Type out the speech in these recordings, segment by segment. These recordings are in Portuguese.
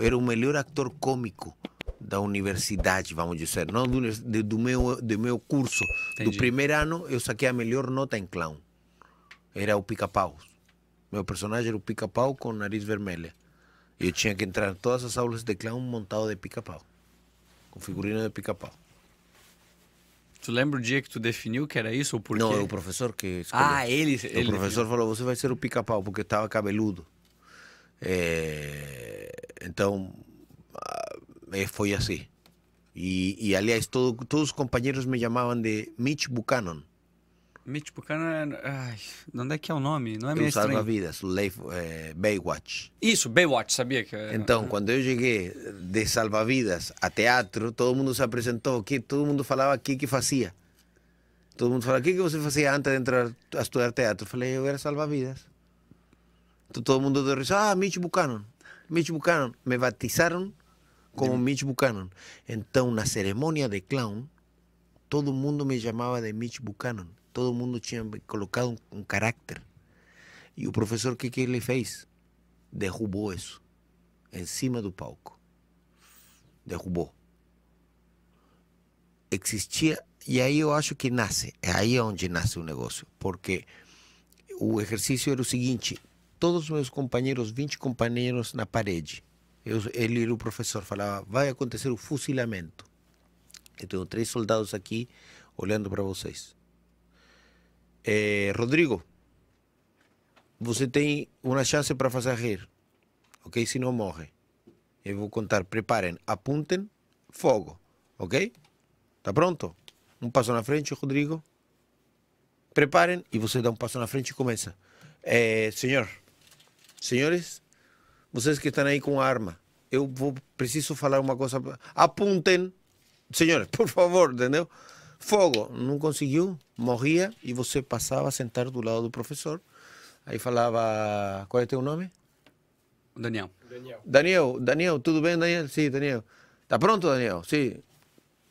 era o melhor actor cômico da universidade, vamos dizer, não do, do meu, do meu curso. Entendi. Do primeiro ano, eu saquei a melhor nota em clown. Era o pica-pau. Meu personagem era o pica-pau com o nariz vermelho. Eu tinha que entrar em todas as aulas de clown montado de pica-pau. Com figurino de pica-pau. Tu lembra o dia que tu definiu que era isso ou por Não, é o professor que escolheu. Ah, ele... O professor definiu. falou, você vai ser o pica-pau, porque estava cabeludo. É então, ah, eh, foi assim. E, e aliás, todo, todos os companheiros me chamavam de Mitch Buchanan. Mitch Buchanan, ai, onde é que é o nome? Não é meio estranho. Salva-vidas, é, Baywatch. Isso, Baywatch, sabia que era... Então, quando eu cheguei de salva-vidas a teatro, todo mundo se apresentou que todo mundo falava o que que fazia. Todo mundo falava, o que que você fazia antes de entrar a estudar teatro? Eu falei, eu era salva-vidas. Então, todo mundo deu ah, Mitch Buchanan. Mitch Buchanan. Me bautizaron como Mitch Buchanan. toda una ceremonia de clown, todo el mundo me llamaba de Mitch Buchanan. Todo el mundo tinha colocado un carácter. Y el profesor, ¿qué o que, ele fez? Derrubou isso. Em cima palco. Derrubou. Existia. y ahí yo acho que nace, ahí es donde nace o negocio. Porque el ejercicio era o siguiente. todos os meus companheiros, 20 companheiros na parede. Eu, ele era o professor, falava, vai acontecer o fuzilamento. Eu tenho três soldados aqui olhando para vocês. É, Rodrigo, você tem uma chance para fazer rir, ok? Se não morre. Eu vou contar, preparem, apuntem, fogo, ok? Tá pronto? Um passo na frente, Rodrigo. Preparem e você dá um passo na frente e começa. É, senhor, Senhores, vocês que estão aí com arma, eu vou preciso falar uma coisa. Apuntem, senhores, por favor, entendeu? Fogo, não conseguiu, morria e você passava a sentar do lado do professor. Aí falava, qual é teu nome? Daniel. Daniel. Daniel, Daniel, tudo bem, Daniel? Sim, Daniel. Tá pronto, Daniel? Sim.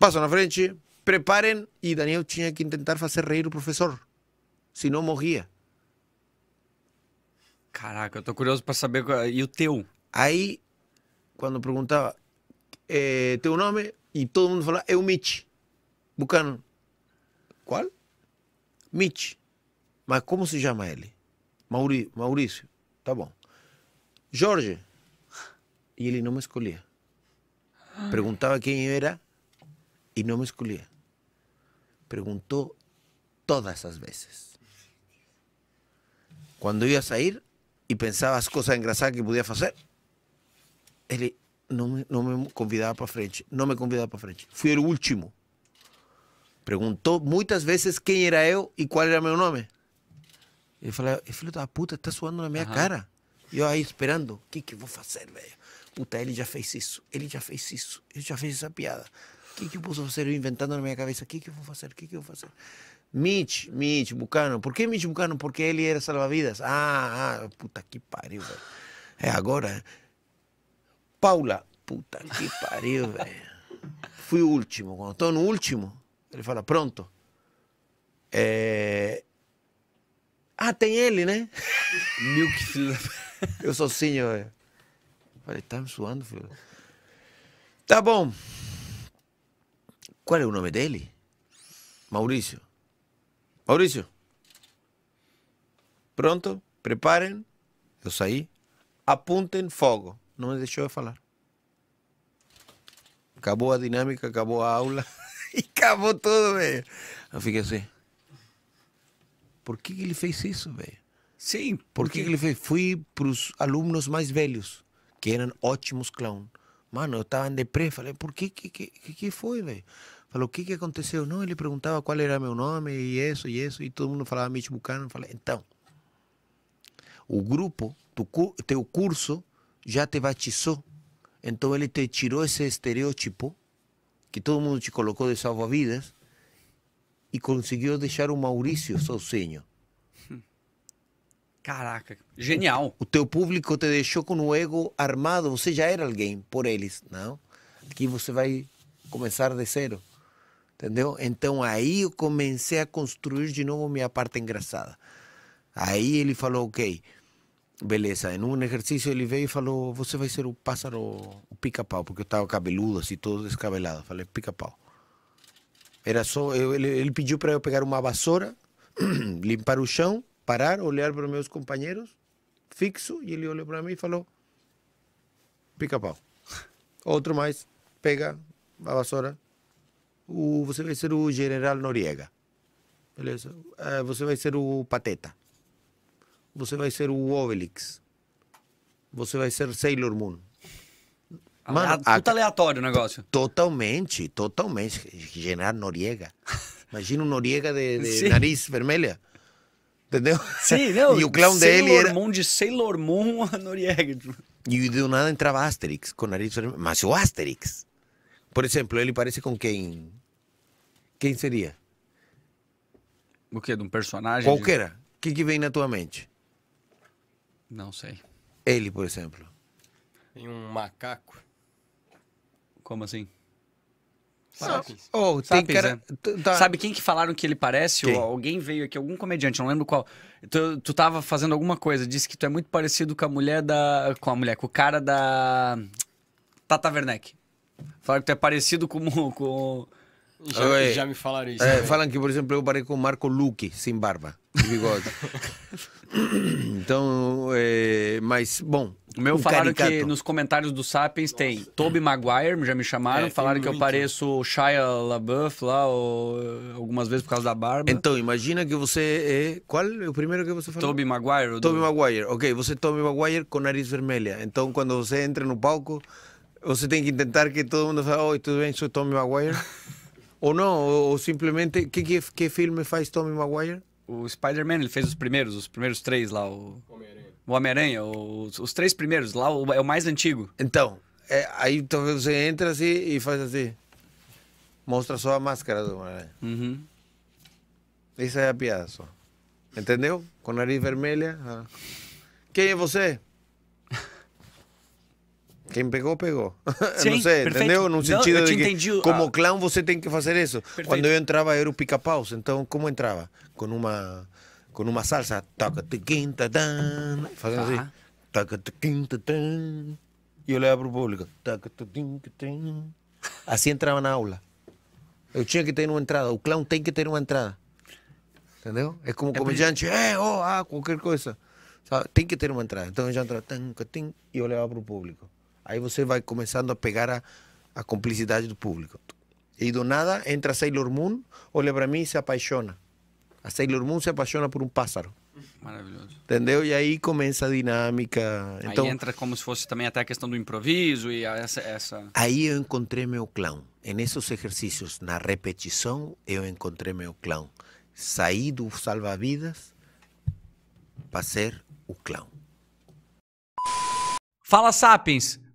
Passa na frente, preparem e Daniel tinha que tentar fazer rir o professor, senão morria. Caraca, eu tô curioso para saber. É, e o teu? Aí, quando perguntava é, teu nome, e todo mundo falava, é o Mitch Bucano. Qual? Mitch. Mas como se chama ele? Mauri, Maurício. Tá bom. Jorge. E ele não me escolhia. Perguntava quem eu era e não me escolhia. Perguntou todas as vezes. Quando ia sair, pensaba las cosas engraçadas que podía hacer. Él no me convidaba para frente, no me convidaba para frente. Fui el último. Preguntó muchas veces quién era yo y cuál era meu nome. Ele falou, filho la puta, está suando en mi cara. yo ahí esperando, ¿qué que que hacer? hacer velho? Puta, él ya fez eso, él ya fez eso, Él ya fez esa piada. ¿Qué que que eu inventando en mi cabeza? ¿Qué que que voy a hacer qué que Mitch, Mitch Buchanan. Por que Mitch Buchanan? Porque ele era salva-vidas. Ah, ah, puta que pariu, velho. É eh, agora. Eh. Paula, puta que pariu, velho. Fui o último. Quando estou no último, ele fala, pronto. É... Ah, tem ele, né? Milk. Eu filho da... Eu sozinho, velho. Falei, tá me suando, filho. Tá bom. Qual é o nome dele? Maurício. Maurício, pronto, preparem. Eu saí. Apuntem fogo. Não me deixou falar. Acabou a dinâmica, acabou a aula e acabou tudo, velho. Ah, eu fiquei assim. Por que, que ele fez isso, velho? Sim. Por que, que ele fez? Fui para os alunos mais velhos, que eram ótimos clown. Mano, eu estava em deprê. Falei, por que que, que, que foi, velho? Falou, o que, que aconteceu? Não, ele perguntava qual era meu nome e isso e isso. E todo mundo falava Mitch Buchanan. falei, então, o grupo, tu, teu curso já te batizou. Então ele te tirou esse estereótipo que todo mundo te colocou de salva-vidas e conseguiu deixar o Maurício sozinho. Caraca, genial. o teu público te deixou com o ego armado, você já era alguém por eles, não? Aqui você vai começar de zero entendeu? Então aí eu comecei a construir de novo minha parte engraçada. Aí ele falou, ok, beleza. Em um exercício ele veio e falou, você vai ser o pássaro, o pica-pau, porque eu estava cabeludo, assim, todo descabelado. Falei, pica-pau. Era só, eu, ele, ele pediu para eu pegar uma vassoura, limpar o chão, parar, olhar para os meus companheiros, fixo, e ele olhou para mim e falou, pica-pau. Outro mais, pega a vassoura, o, você vai ser o General Noriega. Beleza? É, você vai ser o Pateta. Você vai ser o Obelix. Você vai ser Sailor Moon. Mano, a... Puta aleatório o negócio. Totalmente, totalmente. General Noriega. Imagina um Noriega de, de nariz vermelha. Entendeu? Sim, não. e o clown Sailor dele era... Moon de Sailor Moon a Noriega. Tipo. E do nada entrava Asterix com nariz vermelho, Mas o Asterix. Por exemplo, ele parece com quem? quem seria? O quê? De um personagem? Qualquer. O de... que, que vem na tua mente? Não sei. Ele, por exemplo. Em um macaco. Como assim? Sapiens. Oh, tem cara... É. tá... Sabe quem que falaram que ele parece? Quem? Alguém veio aqui, algum comediante, não lembro qual. Tu, tu tava fazendo alguma coisa, disse que tu é muito parecido com a mulher da. Com a mulher, com o cara da. Tata Werneck. Falaram que tu é parecido com. com... Já, já me falaram isso. É, né? Falam que, por exemplo, eu parei com o Marco Luque, sem barba e bigode. então, é, mas, bom. O meu um falaram caricato. que nos comentários do Sapiens Nossa. tem Toby Maguire, já me chamaram, é, falaram que eu pareço o Shia LaBeouf lá ou, eh, algumas vezes por causa da barba. Então, imagina que você é. Qual é o primeiro que você falou? Toby Maguire. Toby do... Maguire, ok. Você é Toby Maguire com nariz vermelha. Então, quando você entra no palco, você tem que tentar que todo mundo fale: Oi, tudo bem? Sou Toby Maguire. Ou não? Ou, simplesmente. Que, que, que filme faz Tommy Maguire? O Spider-Man, ele fez os primeiros, os primeiros três lá. O Homem-Aranha. Homem os, os, três primeiros lá, o, é o mais antigo. Então, é, aí talvez você entra assim e faz assim. Mostra só a máscara do Homem-Aranha. Uhum. Isso é a piada só. Entendeu? Com nariz vermelha. Ah. Quem é você? Quem pegó, pegó? não sei, entendeu? No sentido de que, ah. como clown, você tem que fazer isso. Cuando Quando eu entrava, era o pica-paus. Então, como entrava? Com uma, com uma salsa. Fazendo assim. E eu para o público. entraba entrava na aula. Eu tinha que ter una entrada. El clown tiene que tener una entrada. Entendeu? Es como é comediante. ¡Eh! oh, ah, Cualquier cosa. Tiene Tem que tener una entrada. Então eu já entrava. E daba para o público. Aí você vai começando a pegar a, a cumplicidade do público. E do nada entra Sailor Moon, olha para mim e se apaixona. A Sailor Moon se apaixona por um pássaro. Maravilhoso. Entendeu? E aí começa a dinâmica. Aí então entra como se fosse também até a questão do improviso e essa, essa. Aí eu encontrei meu clã. Em esses exercícios, na repetição, eu encontrei meu clã. Saí do salva-vidas para ser o clã. Fala, Sapiens!